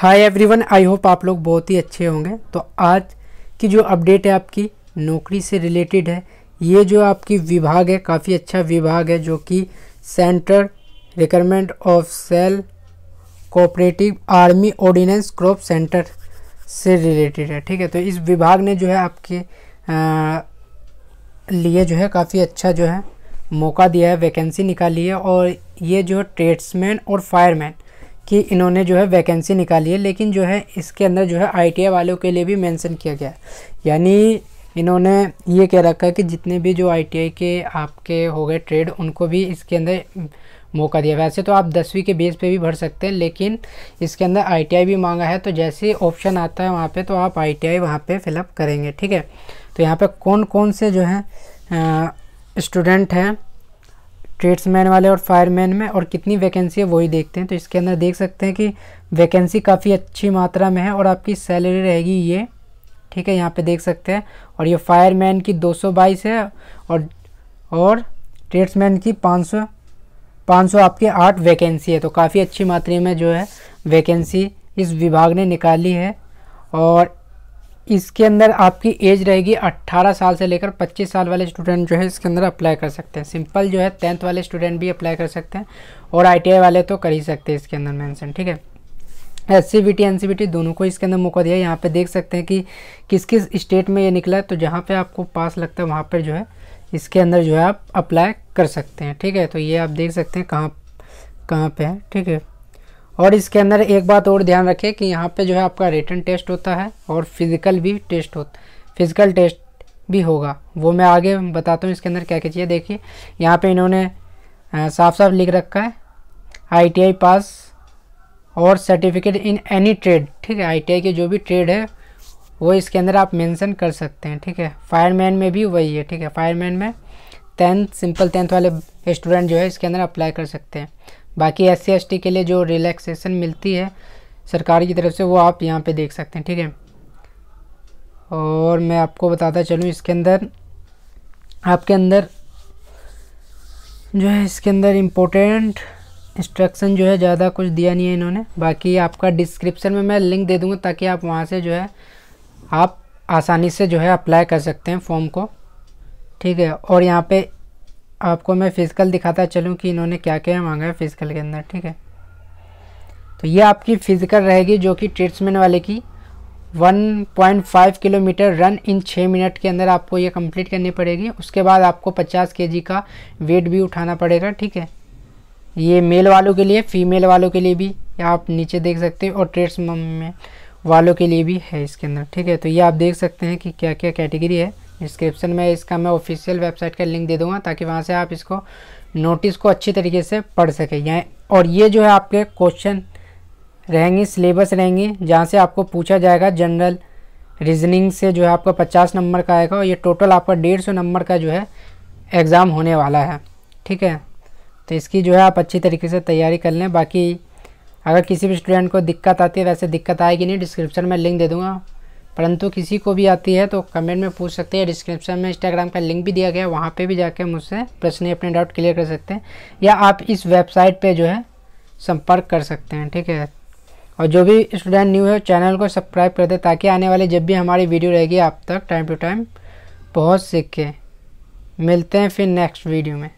hi everyone I hope आप लोग बहुत ही अच्छे होंगे तो आज की जो अपडेट है आपकी नौकरी से रिलेटेड है ये जो आपकी विभाग है काफ़ी अच्छा विभाग है जो कि center requirement of sale cooperative army ordnance corps center से रिलेटेड है ठीक है तो इस विभाग ने जो है आपके आ, लिए जो है काफ़ी अच्छा जो है मौका दिया है वैकेंसी निकाली है और ये जो ट्रेड्समैन और फायरमैन कि इन्होंने जो है वैकेंसी निकाली है लेकिन जो है इसके अंदर जो है आई वालों के लिए भी मेंशन किया गया है यानी इन्होंने ये कह रखा है कि जितने भी जो आई के आपके हो गए ट्रेड उनको भी इसके अंदर मौका दिया वैसे तो आप दसवीं के बेस पे भी भर सकते हैं लेकिन इसके अंदर आईटीआई भी मांगा है तो जैसे ऑप्शन आता है वहाँ पे तो आप आईटीआई टी आई वहाँ पर फिलअप करेंगे ठीक है तो यहाँ पे कौन कौन से जो है स्टूडेंट हैं ट्रेड्समैन वाले और फायरमैन में और कितनी वैकेंसी है वही देखते हैं तो इसके अंदर देख सकते हैं कि वैकेंसी काफ़ी अच्छी मात्रा में है और आपकी सैलरी रहेगी ये ठीक है यहाँ पे देख सकते हैं और ये फायरमैन की 222 है और और ट्रेड्समैन की 500 500 आपके आठ वैकेंसी है तो काफ़ी अच्छी मात्रा में जो है वैकेंसी इस विभाग ने निकाली है और इसके अंदर आपकी एज रहेगी 18 साल से लेकर 25 साल वाले स्टूडेंट जो है इसके अंदर अप्लाई कर सकते हैं सिंपल जो है टेंथ वाले स्टूडेंट भी अप्लाई कर सकते हैं और आईटीआई वाले तो कर ही सकते हैं इसके अंदर मेंशन ठीक है S C B T N C B T दोनों को इसके अंदर मौका दिया यहाँ पे देख सकते हैं कि किस किस स्टेट में ये निकला है तो जहाँ पे आपको पास लगता है वहाँ पर जो है इसके अंदर जो है आप अप्लाई कर सकते हैं ठीक है तो ये आप देख सकते हैं कहाँ कहाँ पे है ठीक है और इसके अंदर एक बात और ध्यान रखें कि यहाँ पे जो है आपका रिटर्न टेस्ट होता है और फिजिकल भी टेस्ट हो फिजिकल टेस्ट भी होगा वो मैं आगे बताता हूँ इसके अंदर क्या क्या चाहिए देखिए यहाँ पे इन्होंने साफ साफ लिख रखा है आईटीआई पास और सर्टिफिकेट इन एनी ट्रेड ठीक है आईटीआई के जो भी ट्रेड है वो इसके अंदर आप मैंसन कर सकते हैं ठीक है फायरमैन में भी वही है ठीक है फायरमैन में टेंथ सिंपल टेंथ वाले स्टूडेंट जो है इसके अंदर अप्लाई कर सकते हैं बाकी एस सी के लिए जो रिलैक्सेशन मिलती है सरकार की तरफ से वो आप यहाँ पे देख सकते हैं ठीक है और मैं आपको बताता चलूँ इसके अंदर आपके अंदर जो है इसके अंदर इम्पोर्टेंट इंस्ट्रक्शन जो है ज़्यादा कुछ दिया नहीं है इन्होंने बाकी आपका डिस्क्रिप्शन में मैं लिंक दे दूँगा ताकि आप वहाँ से जो है आप आसानी से जो है अप्लाई कर सकते हैं फॉर्म को ठीक है और यहाँ पे आपको मैं फिजिकल दिखाता चलूँ कि इन्होंने क्या क्या मांगा है फिजिकल के अंदर ठीक है तो ये आपकी फिजिकल रहेगी जो कि ट्रेड्समैन वाले की 1.5 किलोमीटर रन इन छः मिनट के अंदर आपको ये कंप्लीट करनी पड़ेगी उसके बाद आपको 50 केजी का वेट भी उठाना पड़ेगा ठीक है ये मेल वालों के लिए फीमेल वालों के लिए भी आप नीचे देख सकते हो और ट्रेड्स वालों के लिए भी है इसके अंदर ठीक है तो ये आप देख सकते हैं कि क्या क्या कैटेगरी है डिस्क्रिप्शन में इसका मैं ऑफिशियल वेबसाइट का लिंक दे दूंगा ताकि वहाँ से आप इसको नोटिस को अच्छी तरीके से पढ़ सकें यहाँ और ये जो है आपके क्वेश्चन रहेंगे सिलेबस रहेंगे जहाँ से आपको पूछा जाएगा जनरल रीजनिंग से जो है आपका पचास नंबर का आएगा और ये टोटल आपका डेढ़ सौ नंबर का जो है एग्ज़ाम होने वाला है ठीक है तो इसकी जो है आप अच्छी तरीके से तैयारी कर लें बाकी अगर किसी भी स्टूडेंट को दिक्कत आती है वैसे दिक्कत आएगी नहीं डिस्क्रिप्शन में लिंक दे दूँगा परंतु किसी को भी आती है तो कमेंट में पूछ सकते हैं डिस्क्रिप्शन में इंस्टाग्राम का लिंक भी दिया गया है वहाँ पर भी जाकर मुझसे प्रश्न अपने डाउट क्लियर कर सकते हैं या आप इस वेबसाइट पर जो है संपर्क कर सकते हैं ठीक है और जो भी स्टूडेंट न्यू है चैनल को सब्सक्राइब कर दे ताकि आने वाले जब भी हमारी वीडियो रहेगी आप तक टाइम टू टाइम पहुँच सके मिलते हैं फिर नेक्स्ट वीडियो में